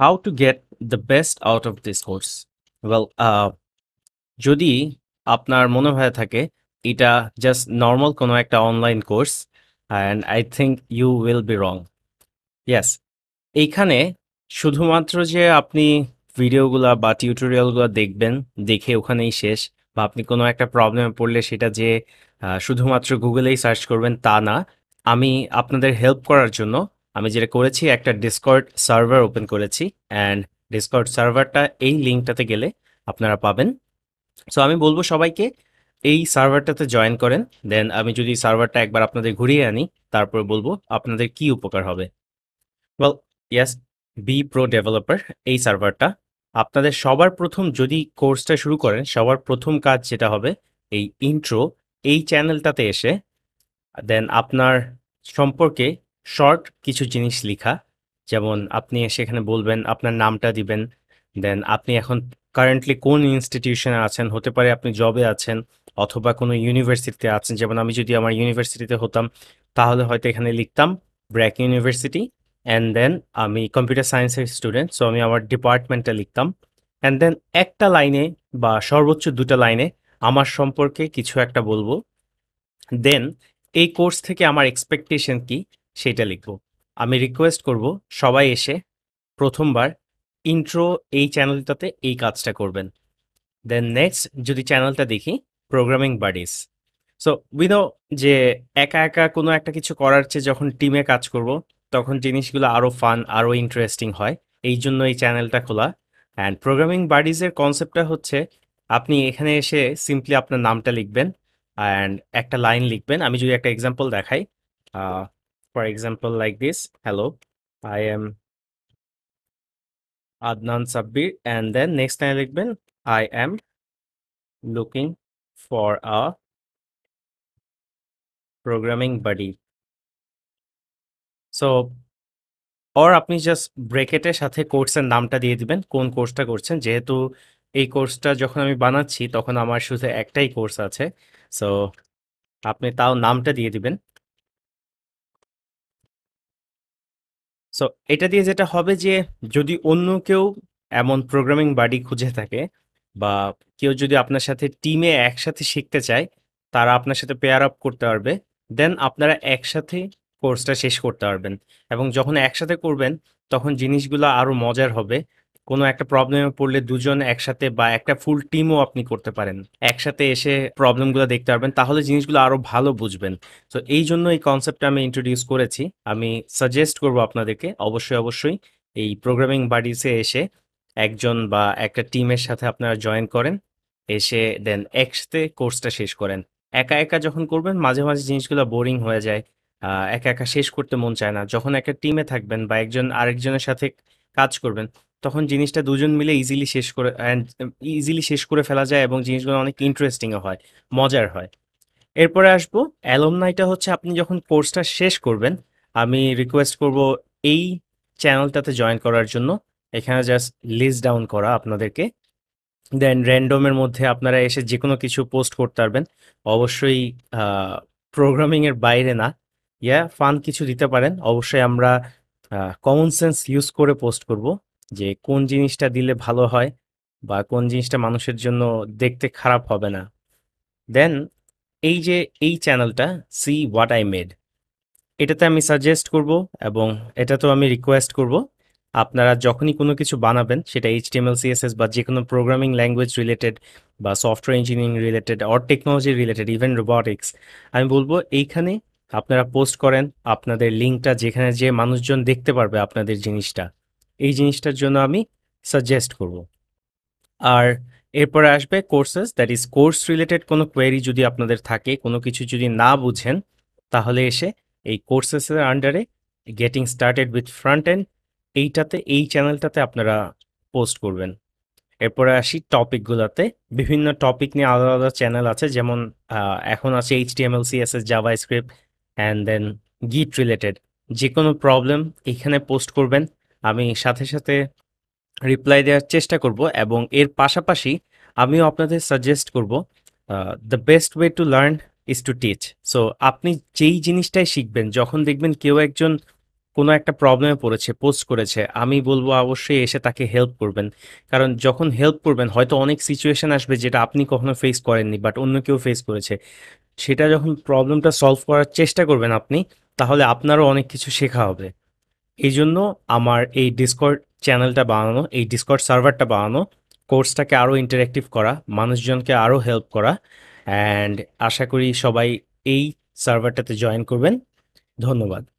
how to get the best out of this course well uh, যদি আপনার মনে হয়ে থাকে এটা জাস্ট নর্মাল কোনো একটা online course and I think you will be wrong yes এইখানে শুধুমাত্র যে আপনি ভিডিওগুলা বা টিউটোরিয়ালগুলো দেখবেন দেখে ওখানেই শেষ বা আপনি কোনো একটা প্রবলেমে পড়লে সেটা যে শুধুমাত্র গুগলেই সার্চ করবেন তা না আমি আপনাদের হেল্প করার জন্য আমি যেটা করেছি একটা ডিসকর্ড সার্ভার ওপেন করেছি অ্যান্ড ডিসকর্ড সার্ভারটা এই লিঙ্কটাতে গেলে আপনারা পাবেন সো আমি বলবো সবাইকে এই সার্ভারটাতে জয়েন করেন দেন আমি যদি সার্ভারটা একবার আপনাদের ঘুরিয়ে আনি তারপর বলবো আপনাদের কি উপকার হবে well yes be pro developer এই সার্ভারটা আপনাদের সবার প্রথম যদি কোর্সটা শুরু করেন সবার প্রথম কাজ যেটা হবে এই ইন্ট্রো এই চ্যানেলটাতে এসে দেন আপনার সম্পর্কে শর্ট কিছু জিনিস লিখা যেমন আপনি সেখানে বলবেন আপনার নামটা দিবেন দেন আপনি এখন কারেন্টলি কোন ইনস্টিটিউশনে আছেন হতে পারে আপনি জবে আছেন অথবা কোনো ইউনিভার্সিটিতে আছেন যেমন আমি যদি আমার ইউনিভার্সিটিতে হতাম তাহলে হয়তো এখানে লিখতাম ব্র্যাক ইউনিভার্সিটি অ্যান্ড দেন আমি কম্পিউটার সায়েন্সের স্টুডেন্ট সো আমি আমার ডিপার্টমেন্টটা লিখতাম অ্যান্ড দেন একটা লাইনে বা সর্বোচ্চ দুটা লাইনে আমার সম্পর্কে কিছু একটা বলবো দেন এই কোর্স থেকে আমার এক্সপেকটেশন কি সেটা লিখব আমি রিকোয়েস্ট করব সবাই এসে প্রথমবার ইন্ট্রো এই চ্যানেলটাতে এই কাজটা করবেন দেন নেক্সট যদি চ্যানেলটা দেখি প্রোগ্রামিং বাডিস সো উইনো যে একা একা কোনো একটা কিছু করার চেয়ে যখন টিমে কাজ করব তখন জিনিসগুলো আরও ফান আরও ইন্টারেস্টিং হয় এই জন্য এই চ্যানেলটা খোলা অ্যান্ড প্রোগ্রামিং বাডিজের কনসেপ্টটা হচ্ছে আপনি এখানে এসে সিম্পলি আপনার নামটা লিখবেন অ্যান্ড একটা লাইন লিখবেন আমি যদি একটা এক্সাম্পল দেখাই For example, like this, hello, I am Adnan Sabbir. And then next time লিখবেন, I am looking for a programming buddy. So, or আপনি জাস্ট ব্রেকেটের সাথে কোর্সের নামটা দিয়ে দিবেন কোন কোর্সটা করছেন যেহেতু এই কোর্সটা যখন আমি বানাচ্ছি তখন আমার শুধু একটাই কোর্স আছে সো আপনি তাও নামটা দিয়ে দিবেন সো এটা দিয়ে যেটা হবে যে যদি অন্য কেউ এমন প্রোগ্রামিং বাডি খুঁজে থাকে বা কেউ যদি আপনার সাথে টিমে একসাথে শিখতে চায় তারা আপনার সাথে পেয়ার আপ করতে পারবে দেন আপনারা একসাথে কোর্সটা শেষ করতে পারবেন এবং যখন একসাথে করবেন তখন জিনিসগুলো আরও মজার হবে কোনো একটা প্রবলেমে পড়লে দুজন একসাথে বা একটা ফুল টিমও আপনি করতে পারেন একসাথে এসে প্রবলেমগুলো দেখতে পারবেন তাহলে জিনিসগুলো আরও ভালো বুঝবেন তো এই জন্য এই কনসেপ্টটা আমি ইন্ট্রোডিউস করেছি আমি সাজেস্ট করব আপনাদেরকে অবশ্যই অবশ্যই এই প্রোগ্রামিং বাডিসে এসে একজন বা একটা টিমের সাথে আপনারা জয়েন করেন এসে দেন একসাথে কোর্সটা শেষ করেন একা একা যখন করবেন মাঝে মাঝে জিনিসগুলো বোরিং হয়ে যায় একা একা শেষ করতে মন চায় না যখন একটা টিমে থাকবেন বা একজন আরেকজনের সাথে কাজ করবেন তখন জিনিসটা দুজন মিলে ইজিলি শেষ করে অ্যান্ড ইজিলি শেষ করে ফেলা যায় এবং জিনিসগুলো অনেক ইন্টারেস্টিংও হয় মজার হয় এরপরে আসবো অ্যালোমনাইটা হচ্ছে আপনি যখন কোর্সটা শেষ করবেন আমি রিকোয়েস্ট করব এই চ্যানেলটাতে জয়েন করার জন্য এখানে জাস্ট লিস্ট ডাউন করা আপনাদেরকে দেন র্যান্ডমের মধ্যে আপনারা এসে যে কোনো কিছু পোস্ট করতে পারবেন অবশ্যই প্রোগ্রামিংয়ের বাইরে না ইয়া ফান কিছু দিতে পারেন অবশ্যই আমরা কমন সেন্স ইউজ করে পোস্ট করব যে কোন জিনিসটা দিলে ভালো হয় বা কোন জিনিসটা মানুষের জন্য দেখতে খারাপ হবে না দেন এই যে এই চ্যানেলটা সি হোয়াট আই মেড এটাতে আমি সাজেস্ট করব এবং এটা তো আমি রিকোয়েস্ট করব আপনারা যখনই কোনো কিছু বানাবেন সেটা এইচটিএমএল সিএসএস বা যে কোনো প্রোগ্রামিং ল্যাঙ্গুয়েজ রিলেটেড বা software engineering related or technology related even robotics আমি বলবো এইখানে আপনারা পোস্ট করেন আপনাদের লিঙ্কটা যেখানে যে মানুষজন দেখতে পারবে আপনাদের জিনিসটা এই জিনিসটার জন্য আমি সাজেস্ট করব আর এরপরে আসবে courses that is course related কোনো কোয়েরি যদি আপনাদের থাকে কোনো কিছু যদি না বুঝেন তাহলে এসে এই কোর্সেসের আন্ডারে getting started with front end এইটাতে এই চ্যানেলটাতে আপনারা পোস্ট করবেন এরপরে আসি টপিকগুলোতে বিভিন্ন টপিক নিয়ে আলাদা আলাদা চ্যানেল আছে যেমন এখন আছে H C CSS JavaScript and then Git related যে কোনো প্রবলেম এখানে পোস্ট করবেন আমি সাথে সাথে রিপ্লাই দেওয়ার চেষ্টা করব এবং এর পাশাপাশি আমিও আপনাদের সাজেস্ট করব the best way to learn is to teach so আপনি যেই জিনিসটাই শিখবেন যখন দেখবেন কেউ একজন কোনো একটা প্রবলেমে পড়েছে পোস্ট করেছে আমি বলবো অবশ্যই এসে তাকে হেল্প করবেন কারণ যখন হেল্প করবেন হয়তো অনেক সিচুয়েশন আসবে যেটা আপনি কখনো ফেস করেননি বাট অন্য কেউ ফেস করেছে সেটা যখন প্রবলেমটা সলভ করার চেষ্টা করবেন আপনি তাহলে আপনারও অনেক কিছু শেখা হবে এই জন্য আমার এই ডিসকর্ড চ্যানেলটা বানানো এই ডিসকর্ড সার্ভারটা বানানো কোর্সটাকে আরও ইন্টারেক্টিভ করা মানুষজনকে আরও হেল্প করা অ্যান্ড আশা করি সবাই এই সার্ভারটাতে জয়েন করবেন ধন্যবাদ